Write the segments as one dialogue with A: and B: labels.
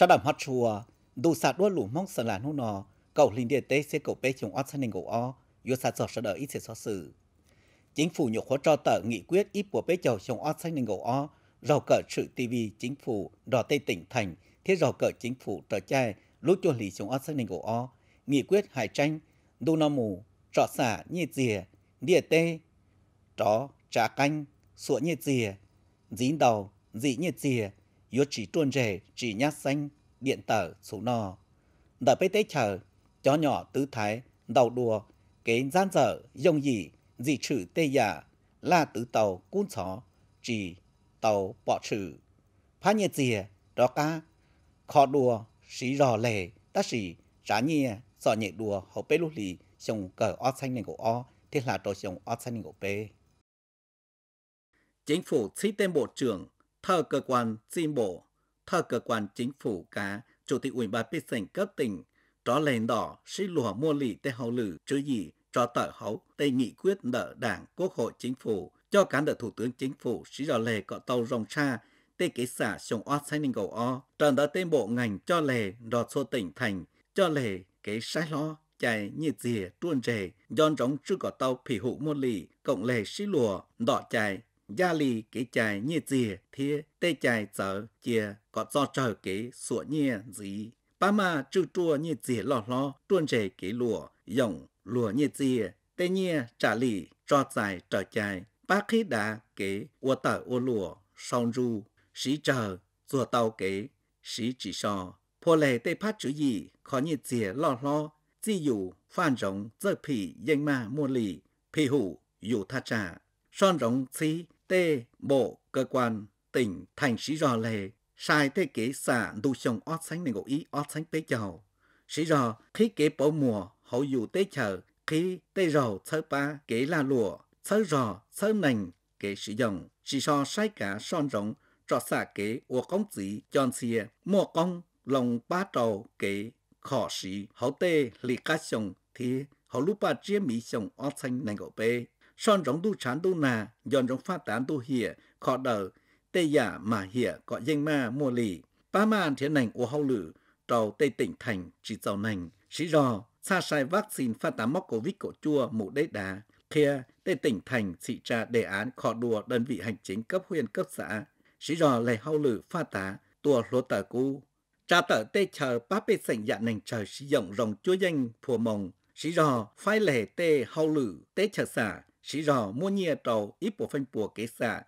A: cho đầm hot chùa đủ sạt đua lũ mong sợ là nô nò cầu linh địa tế sẽ cầu bê chồng ót sân cầu o yo sạt sở sở đỡ ít sẽ so sự chính phủ nhục khó cho tờ nghị quyết ít của bế chầu chồng ót sân cầu o rầu cờ sự tivi chính phủ đỏ tây tỉnh thành thế rầu cờ chính phủ trở trai lũ cho lì chồng ót sân cầu o nghị quyết hải tranh đô nò mù trọ xả nhị dìa địa tê trò trà canh sụa nhị dìa dính đầu dị nhị dìa yếu chỉ tuôn rề chỉ nhát xanh điện tở số no đợi bê tế chờ chó nhỏ tứ thái đầu đùa kế gian dở dông gì dị trừ tê giả la tứ tàu cún chó chỉ tàu bỏ trừ phá nhiệt dìa đó ca khó đùa xí rò lề ta xì trả nhia sọ nhẹ đùa hậu bê lúc lì sông cờ o xanh nền của o thế là trò sông o xanh nền của bê chính phủ xí tên bộ trưởng thờ cơ quan xin bộ, thờ cơ quan chính phủ cá, chủ tịch ủy ban bích sảnh cấp tỉnh, tró lên đỏ, sĩ lùa mua lì tê hậu lử chứ gì, cho tờ hậu tê nghị quyết nợ đảng, quốc hội chính phủ, cho cán đợi thủ tướng chính phủ sĩ rõ lề cọ tàu rồng xa tê kế xã sông o sai ninh cầu o, trần đã tên bộ ngành cho lề đọt xô tỉnh thành, cho lề kế sai lo, chạy như dìa tuôn rề, giòn rống chưa có tàu phỉ hụ mua lì, cộng lề xí lùa, đỏ chạy, gia lì cái chài như gì thì tê chài chở chìa có do chờ cái sủa như gì ba mà chú chua như gì lo lo tuôn trẻ cái lụa dòng lụa như gì tê như trả lì cho dài trở chài ba khi đã cái ô tờ ô lụa song ru sĩ chờ rùa tàu cái sĩ chỉ so phô lệ tê phát chữ gì có như gì lo lo chỉ dù phan rộng giấc phỉ danh ma mua lì phỉ hủ dù tha trả son rộng xí tê bộ cơ quan tỉnh thành sĩ rò lề sai thế kế xả đu sông ót sánh này ngụ ý ót sánh tế chầu sĩ rò khí kế bổ mùa hậu dù tế chờ khí tế rầu thơ ba kế la lụa thơ rò thơ nành kế sử dụng sĩ so sai cả son rộng trọ xả kế của công sĩ chọn xìa mua công lòng ba trầu kế khó sĩ hậu tê lì ca sông thì hậu lúc ba chia mỹ sông ót sánh này ngụ bê son rong tu chán tu na, dọn rong phát tán tu hìa, khó đờ, tê giả mà hìa có danh ma mua lì. Ba ma thiên nành ô hậu lử, tàu tây tỉnh thành, chỉ giàu nành, sĩ rò, xa sai vaccine phát tán mắc covid cổ chua mũ đế đá. Kia, tây tỉnh thành, thị trà đề án khó đùa đơn vị hành chính cấp huyện cấp xã. sĩ rò lề hậu lử phát tá, tua lúa tờ cu. cha tờ tê chờ ba bê sảnh dạ nành trời sử dụng rồng chúa danh phù mồng. Sĩ rò phai lề tê hậu lử tê chờ xả sĩ rò mua nhia trầu ít bộ phân bùa kế xạ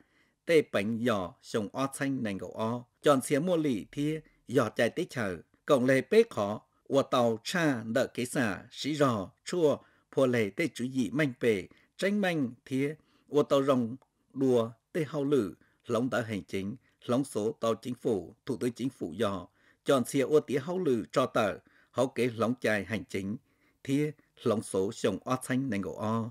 A: tê bánh giò sông o xanh nành gậu o chọn xía mua lì thi giò chạy tích chờ cộng lề bế khó ua tàu cha nợ kế xạ sĩ rò chua phô lề tê chú dị manh về tranh manh thi ua tàu rồng đùa tê hao lử lóng tờ hành chính lóng số tàu chính phủ thủ tướng chính phủ giò chọn xía ua tía hao lử cho tờ hậu kế lóng chài hành chính thi lóng số sông o xanh nành gậu o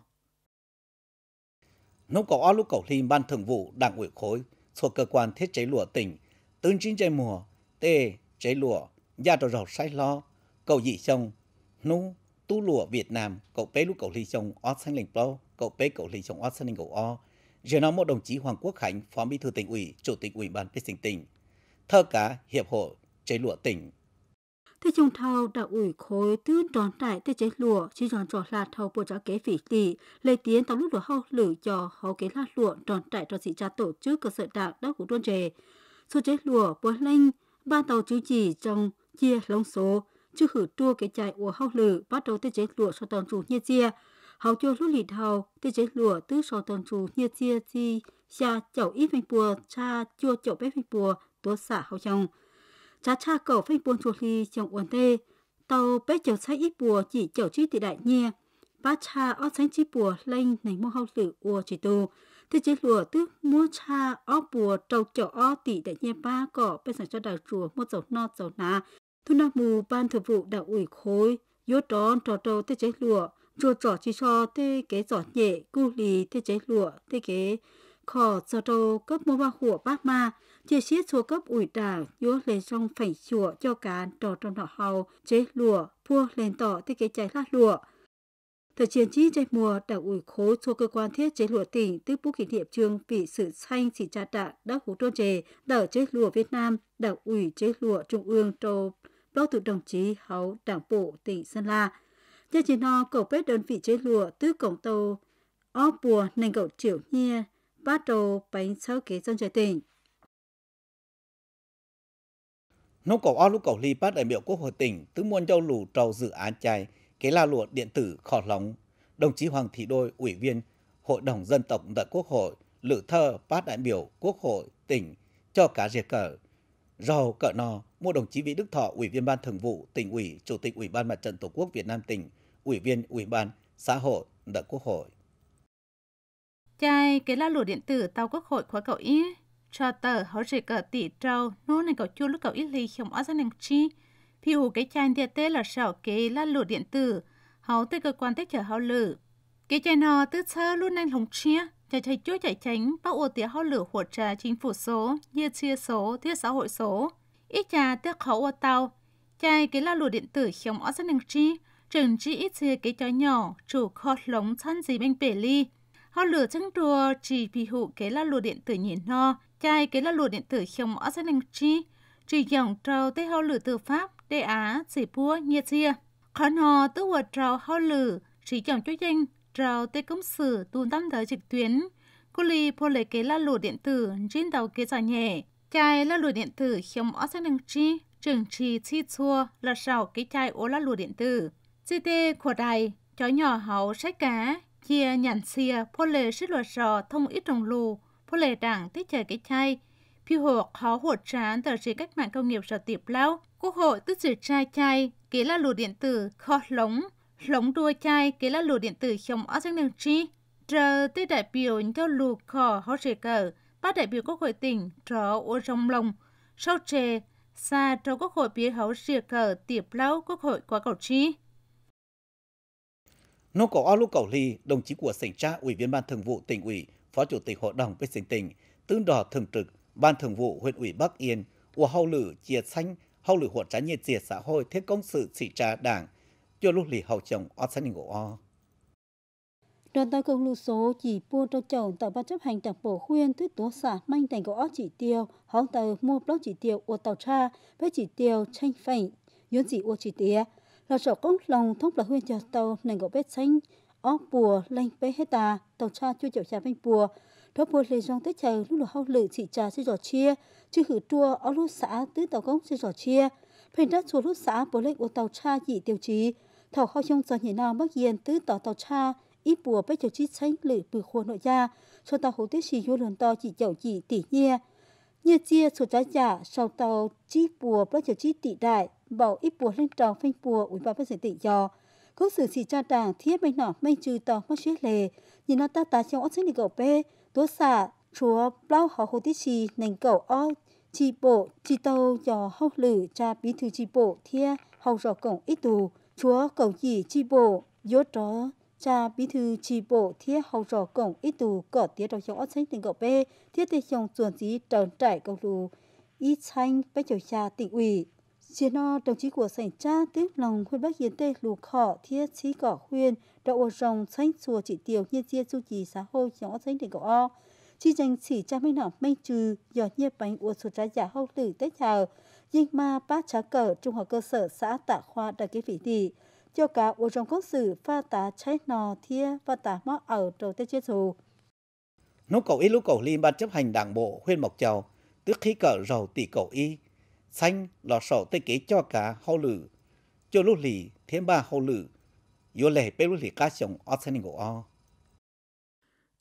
A: nông cầu o lúc cầu linh ban thường vụ đảng ủy khối thuộc cơ quan thiết chế lụa tỉnh tương chính chế mùa tê chế lụa gia trò rọc sai lo cầu dị sông nú tu lụa việt nam cậu bé lúc cầu linh sông o xanh lình pro cậu bé cầu linh sông o xanh lình cầu o rồi nói một đồng chí hoàng quốc khánh phó bí thư tỉnh ủy chủ tịch ủy ban bế sinh tỉnh thơ cá hiệp hội chế lụa tỉnh
B: thế chung thao đã ủy khối tư đón đại thế chế lụa chỉ dọn trò là thao bộ trả kế phỉ tỷ lấy tiến tạo lúc đó hậu lử cho hậu kế là lụa đón đại cho sĩ cha tổ chức cơ sở đảng đã của đôn trề số chế lụa bốn linh ba tàu chữ chỉ trong chia lông số chưa hử tua cái chạy của hao lử bắt đầu thế chế lụa sau toàn chủ như chia hậu cho lúc lì thao thế chế lụa tứ sau toàn chủ như chia chi xa chậu ít phanh bùa cha chua chậu bếp phanh bùa tố xả hậu chồng cha cha cầu phanh buôn chuột khi trong uẩn tê tàu bé chiều sai ít bùa chỉ chiều chi tỷ đại nhia ba cha ó sánh chi bùa lên nành mua hậu tử ua chỉ tù thế chế lùa tức mua cha ó bùa trầu chậu ó tỷ đại nhia ba cỏ bên sản cho đào chùa mua dầu no dầu ná thu nam mù ban thường vụ đảng ủy khối yốt đón trò trâu thế chế lùa chùa trò chi cho thế kế giỏ nhẹ cu lì thế chế lùa thế kế khò trò trâu cấp mua ba hùa bác ma chia xiết xua cấp ủi đảng yếu lên trong phảnh chùa cho cán trò trong nọ hầu chế lùa vua lên tỏ thế kế cháy lát lùa Thời chiến trí chạy mùa đảng ủy khố cho cơ quan thiết chế lụa tỉnh tức bút kỷ niệm trường vị sự xanh chỉ cha đạ đã hú trôn trề đỡ chế lụa Việt Nam đảng ủy chế lụa trung ương trô đô tự đồng chí hấu đảng bộ tỉnh Sơn La. gia chỉ no cầu bếp đơn vị chế lụa tức cổng tàu ó bùa nành cầu triệu nhia bát đầu bánh sáu kế dân trời tỉnh.
A: Nông cổ o lúc cổ ly bát đại biểu Quốc hội tỉnh tứ muôn châu lù trầu dự án chai kế la lụa điện tử khỏ lóng. Đồng chí Hoàng Thị Đôi, Ủy viên Hội đồng Dân tộc tại Quốc hội, lự thơ bát đại biểu Quốc hội tỉnh cho cả diệt cờ. Rầu cỡ nò, mua đồng chí Vĩ Đức Thọ, Ủy viên Ban Thường vụ, tỉnh ủy, Chủ tịch Ủy ban Mặt trận Tổ quốc Việt Nam tỉnh, Ủy viên Ủy ban Xã hội tại Quốc hội.
C: Chai kế la lụa điện tử tàu Quốc hội khóa cậu ý cho tờ họ chỉ cờ tỷ trâu nô này cậu chua lúc cậu ít lì không ở gia đình chi phi hù cái chai tia tê là sảo kế là lụa điện tử họ tới cơ quan tới chở họ lử cái chai họ tức sơ luôn anh hồng chia chạy chạy chúa chạy tránh bao ô tía họ lử hỗ trợ chính phủ số như chia số thiết xã hội số ít trà tiếc khẩu ô tàu chạy cái là lụa điện tử không ở gia đình chi trường chi ít chia cái chó nhỏ chủ kho lống chân gì bên bể ly họ lửa chân đùa chỉ vì hụ cái là lụa điện tử nhìn no chai cái là lụa điện tử trong ở sát năng chi chỉ dòng trâu tới hậu lử từ pháp để á chỉ búa nhiệt chia khó nò tức vợ trâu hậu lử chỉ dòng cho danh trâu tới công sử tuôn tâm thờ trực tuyến cô lì phô lấy cái là lụa điện tử trên đầu kế giỏi nhẹ chai là lụa điện tử trong ở sát năng chi trường trì chi chua là sào cái chai ố là lụa điện tử chi tê của đài chó nhỏ hậu sách cá chia nhàn xìa phô lệ sức luật sò thông ít trồng lụa ผู้เลดังที่เจอ cái chai. Phiêu hộ khó hột trán tờ chế cách mạng công nghiệp sở tiệp lao. Quốc hội tức chữ chai chai, kế là lùa điện tử kho lống. Lống đua chai, kế là lùa điện tử chống ở trong đường chi. Trờ tới đại biểu cho lù kho hó chế cờ. Ba đại biểu quốc hội tỉnh trò ô rong lồng. Sau trề, xa trò quốc hội bia hấu chế cờ tiệp lao quốc hội qua cầu chi.
A: Nô cầu ao lô cầu ly, đồng chí của sảnh tra ủy viên ban thường vụ tỉnh ủy Phó Chủ tịch Hội đồng vệ sinh tỉnh, tướng đỏ thường trực Ban Thường vụ huyện ủy Bắc Yên của hậu lử chia xanh hậu lử hoạt trái nhiệt diệt xã hội thiết công sự sĩ trà đảng cho lúc lì hậu chồng o sanh ngộ o.
B: Đoàn tàu công lưu số chỉ buôn cho chồng tại ban chấp hành đảng bộ khuyên thứ tố xã manh thành gõ chỉ tiêu hóng tàu mua block chỉ tiêu ô tàu tra với chỉ tiêu tranh phảnh, yến chỉ ô chỉ tiêu là sở công lòng thông là huyên cho tàu nền gỗ bếp xanh óc bùa lên bê hết ta tàu cha chưa chịu trả bên bùa đó bùa lên dòng tới chờ lúc lùa hao lự chỉ trà sẽ giỏ chia chứ hử tua ở lúc xã tứ tàu công sẽ giỏ chia phên đất chùa lúc xã bùa lên của tàu cha dị tiêu chí thảo khao trong giờ nhảy nào bắc yên tứ tàu tàu cha ít bùa bây giờ chi tránh lự bự khuôn nội gia cho tàu hữu tiết xì vô lần to chỉ chậu chỉ tỷ nhia như chia số trái giả sau tàu chi bùa bây giờ chi tỷ đại bảo ít bùa lên tròn phanh bùa ủy ban phát triển tỷ giò hướng xử chỉ cha đảng thiết bên nọ bên trừ tỏ mất chuyết lề nhìn nó ta ta trong ớt sinh cậu bê tố xả chúa bao họ hồ tí chi nành cậu o chi bộ chi tâu cho hậu lử cha bí thư chi bộ thia hậu rọ cổng ít tù chúa cậu chỉ chi bộ dốt tró cha bí thư chi bộ thiết hậu rọ cổng ít tù cỏ tía đầu trong ớt sinh tình cậu bê thiết tê trong chuẩn dí trần trải cậu lù ít xanh bách chầu cha tỉnh ủy chỉ nó đồng chí của sảnh cha tiếc lòng khuyên bác hiến tê lù khỏ thiết chí cỏ khuyên đậu rồng xanh chùa chỉ tiểu nhiên chia chu trì xã hội nhỏ xanh để cậu o chi danh chỉ cha minh nọ minh trừ giọt nhiên bánh uột sụt trái giả hậu tử tết hào dinh ma bát trá cờ trung học cơ sở xã tạ khoa đại kế vị tỷ cho cả uống rồng quốc sử pha tá trái nò thia pha tá mó ở đầu tết chết dù
A: nó cầu y lúc cầu lim ban chấp hành đảng bộ khuyên mộc chầu tức khi cờ rầu tỷ cầu y xanh lọ sổ tê kế cho cả hậu lử cho lúc lì thiên ba hậu lử yếu lệ bê lúc lì cá sông ở sân ngộ o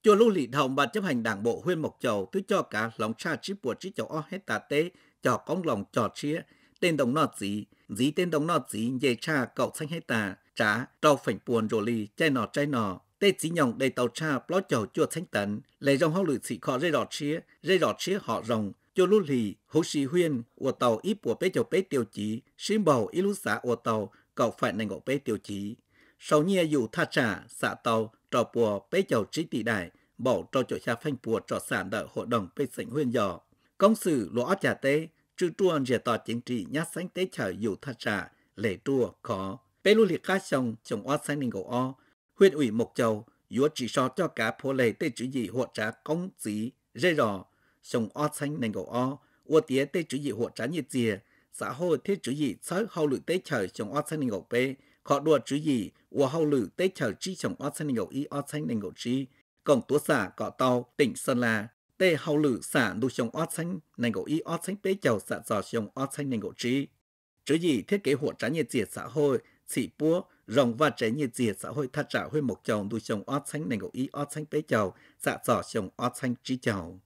A: cho lúc lì đồng ban chấp hành đảng bộ huyện mộc châu thứ cho cả lòng cha chí bùa chí châu o hết tà tế cho công lòng trò chia tên đồng nọ gì dí tên đồng nọ gì dây cha cậu xanh hết tà trả trâu phảnh buồn rồi lì chai nọ chai nọ tê chỉ nhồng đầy tàu cha bó chầu chua thanh tấn lấy rong hao lử sĩ khó dây rọt chia dây rọt chia họ rồng cho lúc lì hồ sĩ huyên của tàu ít của bé chầu bé tiêu chí xin bảo ít lúc xã của tàu cậu phải nành của bé tiêu chí sau nhia dụ tha trả xã tàu trò bùa bé chầu trí tỷ đại bảo trò chỗ cha phanh bùa trò sản đợi hội đồng bé sảnh huyên dò công sự lỗ trả tế trừ chuông rẻ tòa chính trị nhát sánh tế trở dụ tha trả lệ chua khó bé lúc lì cá sông chồng o sánh nành của o huyện ủy mộc châu yếu chỉ so cho cả phố lệ tế chữ gì hộ trả công sĩ dây rò sông o xanh nền gầu o, ua tía tê chủ dị hộ trán nhiệt dìa, xã hội thế chủ dị sớ hậu lự tê chờ sông o xanh nền gầu bê, khó đùa chủ dị ua hậu lự tê chờ chi sông o xanh nền gầu y o xanh nền gầu chi, còn tố xã cọ tàu tỉnh Sơn La, tê hậu lự xã đu sông o xanh nền gầu y o xanh bê chầu xã dò sông o xanh nền gầu chi. Chủ dị thiết kế hộ trán nhiệt dìa xã hội, xị búa, rồng và trẻ nhiệt dìa xã hội thật trả huy một chồng đu sông ót xanh nền gầu y ót xanh bê chầu xã dò sông ót xanh chi chầu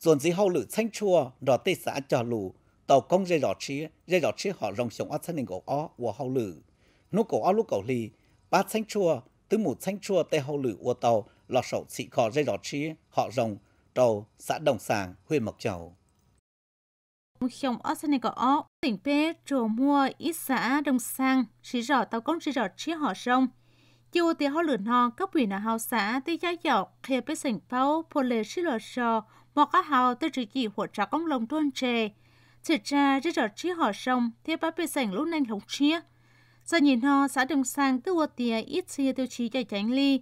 A: dồn dĩ hậu lự xanh chua đỏ tê xã trò lù tàu công dây rõ trí dây rõ trí họ rồng sống ở thân hình cổ ó của hậu lự nú cổ ó lúc cổ lì ba xanh chua tứ mù xanh chua tê hậu lự của tàu lò sậu xị khò dây rõ trí họ rong tàu xã đồng sàng huyện mộc châu
C: Trong ở sân có ó, tỉnh Pê trồ mua ít xã đồng sang, chỉ rõ tàu công chỉ rõ trí họ rong. chiều thì họ lửa nò, cấp ủy nà hào xã, tí giá dọc, khê bế sảnh bao, phô lệ sĩ lò sò, mò cá hào tôi chỉ chỉ hỗ trợ công lồng tuân trề. Chỉ ra rất rõ trí họ sông, thì bà bị sảnh lúc nanh hổng chia. Giờ nhìn họ xã đồng sang tư vô tìa ít xìa tiêu chí chạy tránh ly.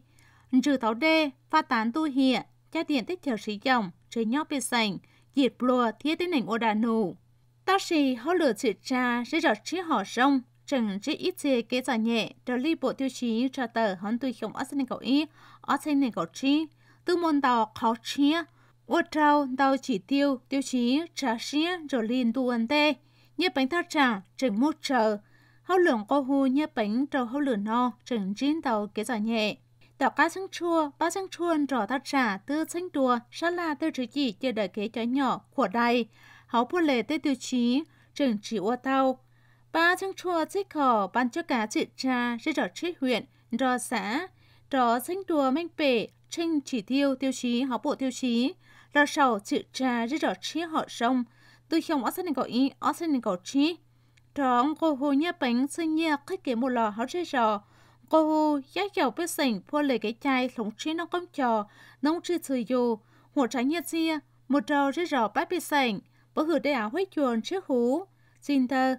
C: Trừ tháo đê, pha tán tu hiện, cha điện tích chờ sĩ dòng, trời nhóc bị sảnh, diệt lùa thiết tới nảnh ô đà nụ. Tao xì họ lửa chỉ ra rất rõ trí họ sông, chẳng chỉ ít gì kế giả nhẹ trở ly bộ tiêu chí cho tờ hắn tùy không ở xin cậu ý ở xin cậu chi tư môn tàu khó chia ô trao tàu chỉ tiêu tiêu chí trả xía rồi liền tu ẩn tê như bánh thác tràng trừng mút trở hậu lượng cô hù như bánh trầu hậu lượng no trừng chín tàu kế giỏi nhẹ tàu cá sáng chua ba sáng chua trò thác trả tư xanh đùa sát la tư chữ chỉ chờ đợi kế trái nhỏ của đây hậu phụ lệ tê tiêu chí trừng chỉ ô tàu ba sáng chua chích khỏ ban cho cá chị cha sẽ trở trích huyện trò xã trò xanh đùa manh bể trinh chỉ tiêu tiêu chí học bộ tiêu chí lo sau chữ trà rất rõ trí họ sông tôi không ở sân cầu ý ở sân cầu trí đó cô hồ nhớ bánh sinh nhia khách kế một lò họ rất rõ cô hồ giá dầu với sảnh phô lệ cái chai lũng trí nó công trò nông trí sử dù hồ trái nhia chia một trò rất rõ bác biết sảnh bố hữu đề áo huyết chuồn trước hú xin thơ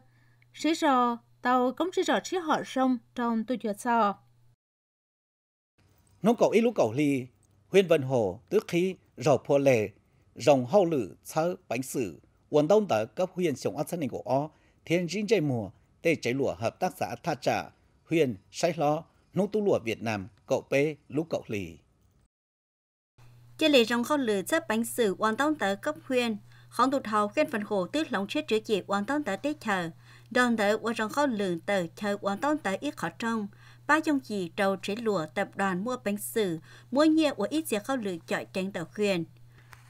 C: rất rõ tàu cũng rất rõ trí họ sông trong tôi chuột sò
A: nông cầu ý lũ cầu ly huyên vân hồ tức khí rau po lệ rồng hậu lử chớ bánh sử quần đông tờ cấp huyện sống ăn sân của o thiên dinh dây mùa tê cháy lụa hợp tác xã tha trả huyện say lo nông tu lụa việt nam cậu pê lũ cậu lì
D: chia lì rồng hậu lử chớ bánh sử quần đông tờ cấp huyện khổng tụt hậu khen phần khổ tức lòng chết chữa trị quần đông tờ tết chờ đòn tờ quần rồng hậu lử tờ chờ quần đông tờ ít khó trong và dùng chỉ trâu chế lụa tập đoàn mua bánh sử, mua nhiều của ít sẽ khâu lựa chọi cánh tàu khuyên.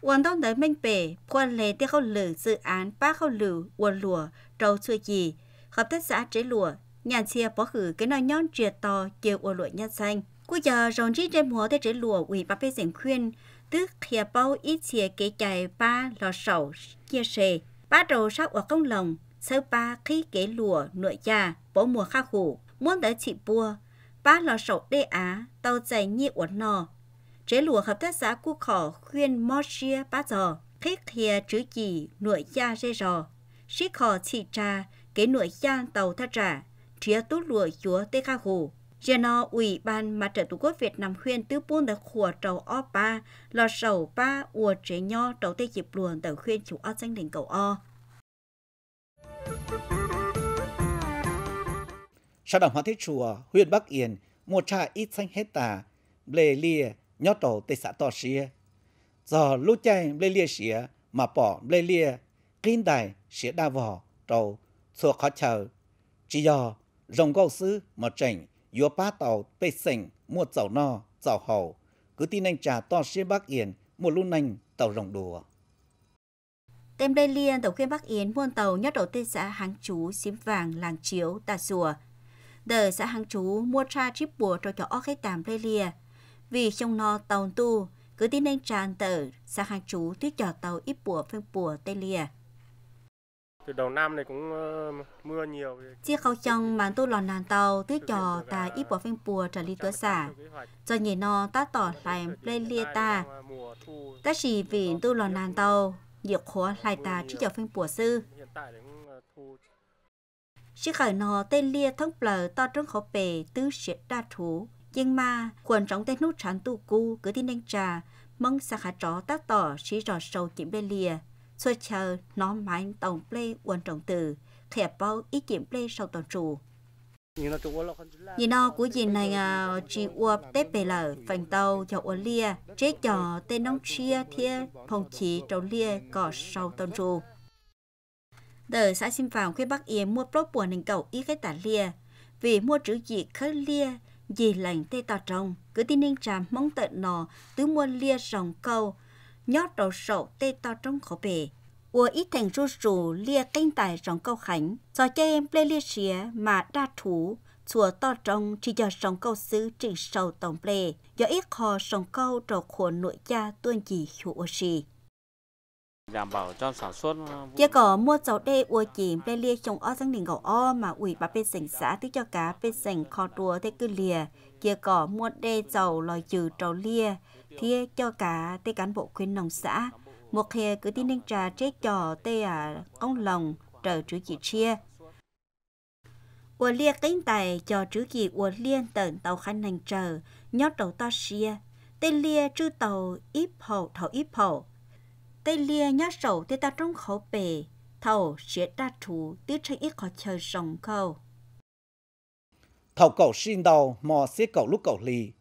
D: Quần đông tới minh bể, quân lề tiêu khâu lử dự án ba khâu lử quần lụa, trâu chưa gì, hợp tác xã chế lụa, nhà xe bỏ khử cái nồi nhón trìa to chiều quần lụa nhát xanh. Cuối giờ rồng rít trên mùa tới chế lụa ủy bà phê diễn khuyên, tức khi bao ít xe kế chạy ba lò sầu chia sẻ, ba trâu sắc ở công lồng, sau ba khi kế lụa nội già, bỏ mùa khá khủ, muốn tới chị bua, ba lò sầu đê á tàu dài nhị uốn nò chế lùa hợp tác xã cu khỏ khuyên mò chia ba giò khét hìa chữ gì nội gia dê rò xí khò chỉ trà kế nội gia tàu tha trả chia tốt lùa chúa tê kha hù giờ nò ủy ban mặt trận tổ quốc Việt Nam khuyên tứ buôn đã khùa trầu o ba lò sầu ba ua chế nho trầu tê dịp luồn tàu khuyên chủ o danh đỉnh cầu o
A: Xã đồng Hóa Thế Chùa, huyện Bắc Yên, một trà ít xanh hết tà lê lia, nhó tổ tê xã tò xìa. Giờ lúc chay lê lia xìa, mà bỏ lê lia, kinh đài xìa đa vò, trầu, xua khó chờ. Chỉ do, rồng gâu sư, mà chảnh, yếu ba tàu tê sảnh, mua chảo no, chảo hầu, cứ tin anh trà to xìa Bắc Yên, một luôn anh tàu rồng đùa.
D: Tem đây liên tàu khuyên Bắc Yến muôn tàu nhất đầu tên xã Háng Chú, Xím Vàng, Làng Chiếu, Tà Sùa, đời xã hàng chú mua tra chip bùa cho cho ốc khách tạm lê lìa. Vì trong no tàu tu, cứ tin anh tràn tờ, xã hàng chú thuyết cho tàu ít bùa phân bùa tê lìa.
A: Từ đầu năm này cũng ờ, mưa nhiều. Chia
D: khâu trong màn tu lòn nàn tàu thuyết trò ta ít bùa phanh bùa trở lý tuổi xả. Cho nhỉ no ta tỏ lại lê lìa ta. Ta chỉ vì tu lòn nàn tàu, nhiều khó lại ta chỉ cho phanh bùa sư. Sĩ khởi nò tên lia thông bờ to trong khổ bề tứ sĩ đa thủ. Nhưng mà, quần trọng tên nút sản tu cu cứ tin đánh trà, mong xa khả chó tác tỏ sĩ rò sâu kiểm bê lia. Xua chờ nó mãi tổng bê quần trọng từ, khẻ bao ý kiểm bê sâu tổng chủ. Nhìn nó của gì này à, chỉ ua tết bề lở, phành tàu cho uộp lìa chế cho tên nông chia thia, phòng chỉ trâu lìa cỏ sâu tổng chủ tờ xã xin vào khi bắc yên mua bốt buồn nền cầu ý cái tả lia vì mua chữ gì khớ lia gì lành tê tà trồng cứ tin nên trà mong tận nò tứ mua lia rồng câu nhót đầu sậu tê to trong khổ bể ua ít thành ru rù lia canh tài rồng câu khánh do cho em lê lia xía mà đa thú chùa to trong chỉ do rồng câu xứ chỉ sầu tổng lê do ít kho rồng câu trò khuôn nội cha tuôn gì hữu xì
A: đảm bảo cho sản xuất. Ờ, chỉ có
D: mua cháu đê ua chìm bê lia trong o răng đỉnh gầu o mà ủy bà bê sảnh xã tức cho cá bê sảnh kho đùa thế cứ lìa. Chỉ có mua đê cháu lòi trừ cháu lia thì cho cá tê cán bộ khuyên nông xã. Một hè cứ tin ninh trà chết trò tê à ông lòng trở chữ chị chia. Ua lia cánh tài cho chữ chị ua liên tận tàu khăn nành trở nhót đầu to xia. Tê lia chữ tàu ít hậu thảo ít hậu tê lia nhá sầu tê ta trong khẩu bể thầu sẽ đa chủ tiết tranh ít khó chơi rồng câu
A: thầu cầu xin đầu mò xế cầu lúc cầu lì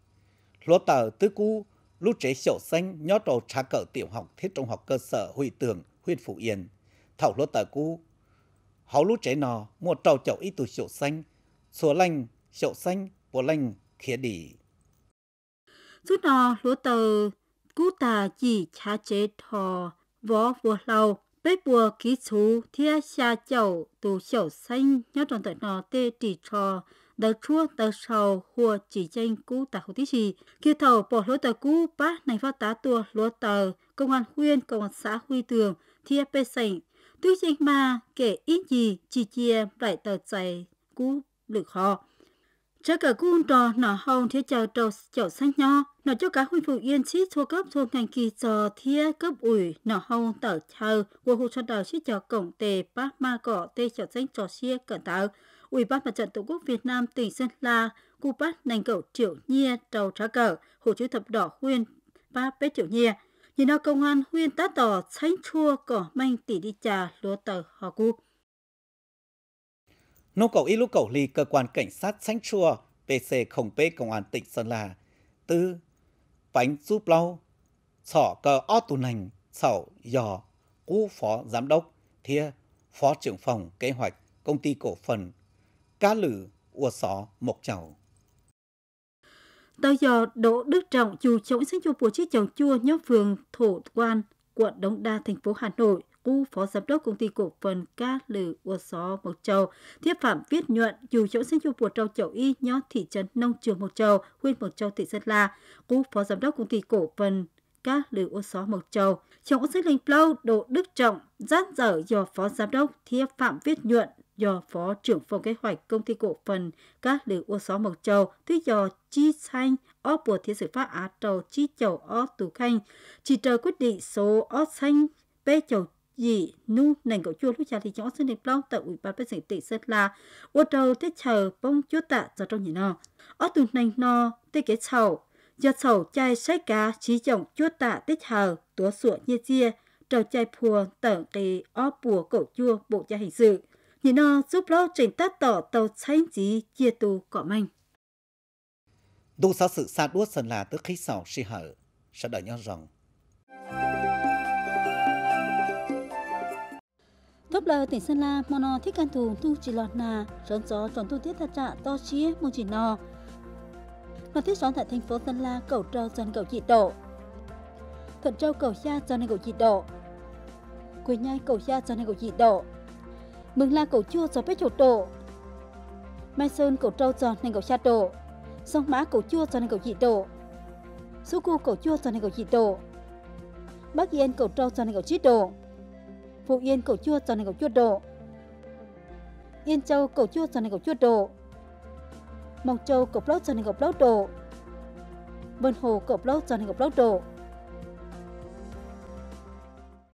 A: lúa tờ tứ cú lúc trẻ sổ xanh nhó trầu trá cờ tiểu học thiết trung học cơ sở huy tường huyện phủ yên thầu lúa tờ cú hầu lúc trẻ nò mua trầu chậu ít tuổi sổ xanh xua lanh sổ xanh bồ lanh khía đỉ
B: chút nò lúa tờ cú tà chỉ cha chế thò võ vua lâu bế bùa ký chú thia xa chậu tù chậu xanh nhớ tròn tại nó tê chỉ trò đờ chua đờ sầu hùa chỉ tranh cú tà hồ tí gì kia thầu bỏ lối tờ cú bá này phát tá tua lúa tờ công an huyên công an xã huy tường thia bê sảnh tuy nhiên mà kể ít gì chỉ chia lại tờ chạy cú lực họ trái cả cung trò nọ hồng thế chờ trầu chậu xanh nho nọ cho cả huy phụ yên chí thua cấp thua ngành kỳ trò thia cấp ủy nọ hồng tở chờ của hồ chân đầu chí chờ cổng tề ba ma cỏ tê chợ danh trò chia cẩn tạo ủy ban mặt trận tổ quốc việt nam tỉnh sơn la cụ bát nành cậu triệu nhia trầu trá cờ hồ chữ thập đỏ huyên ba bé triệu nhia nhìn nó công an huyên tá tỏ xanh chua cỏ manh tỉ đi trà lúa tờ họ cu
A: nô cầu y lúc cầu ly cơ quan cảnh sát sánh chua pc không p Công an tỉnh Sơn La tư bánh giúp lâu sỏ cờ o tù nành sảo giò cú phó giám đốc thia phó trưởng phòng kế hoạch công ty cổ phần cá lử ua sỏ mộc chầu
B: tờ giò đỗ đức trọng dù chống sáng chua bùa chiếc chồng chua nhóm phường thổ quan quận đông đa thành phố hà nội Cũ, Phó Giám đốc Công ty Cổ phần ca Lử Ua Só Mộc Châu, Thiếp Phạm Viết Nhuận, Dù Chỗ Sinh chung của Châu chậu Y, Nhó Thị trấn Nông Trường Mộc Châu, huyện Mộc Châu, tỉnh Sơn La, Cũ Phó Giám đốc Công ty Cổ phần ca lưu ô xó Mộc Châu. Trong ô sách linh plau, độ Đức Trọng, giát dở do Phó Giám đốc Thiếp Phạm Viết Nhuận, do Phó trưởng phòng kế hoạch công ty cổ phần các lưu ô xó Mộc Châu, thứ do chi xanh ó bùa thiên sự pháp Á Trầu chi chầu ó tù khanh, chỉ chờ quyết định số ó xanh bê chầu dị nu nền của chua lúc cha thì chó xin đẹp long tại ủy ban bên tỉnh tị sơn la ô đầu tết chờ bông chúa tạ cho trong nhìn nó ở tuần nành no tết kế sầu giờ sầu chai sấy cá chỉ dòng chúa tạ tết chờ túa sủa như chia trầu chai phùa tở kỳ ó bùa cổ chua bộ cha hình sự nhìn nó giúp lo trình
A: tát tỏ tàu xanh chí chia tù cỏ manh đu sao sự xa đuốt sơn là tức khí sầu si hở sẽ đợi nhau rằng
B: Thấp lờ tỉnh Sơn La, mono thích can thù tu chỉ lọt nà, rón gió tròn thu tiết thật trạ to chia môn chỉ nò. Nó thiết xóm tại thành phố Sơn La cầu trâu dân cầu chị độ. Thuận châu cầu xa dân cầu chị độ. Quỳ nhai cầu xa dân cầu chị độ. mừng la cầu chua gió bếp chỗ độ. Mai sơn cầu trâu giòn nên cầu xa độ. Sông mã cầu chua giòn cầu chị độ. Sú cu cầu chua giòn cầu chị độ. Bắc Yên cầu trâu giòn cầu chị độ. Phú Yên cầu chua cho nên cầu chua đổ. Yên Châu cầu chua cho nên cầu chua đổ. Mộc Châu cầu lóc cho nên cầu lóc đổ. Vân Hồ cầu lóc cho nên cầu lóc đổ.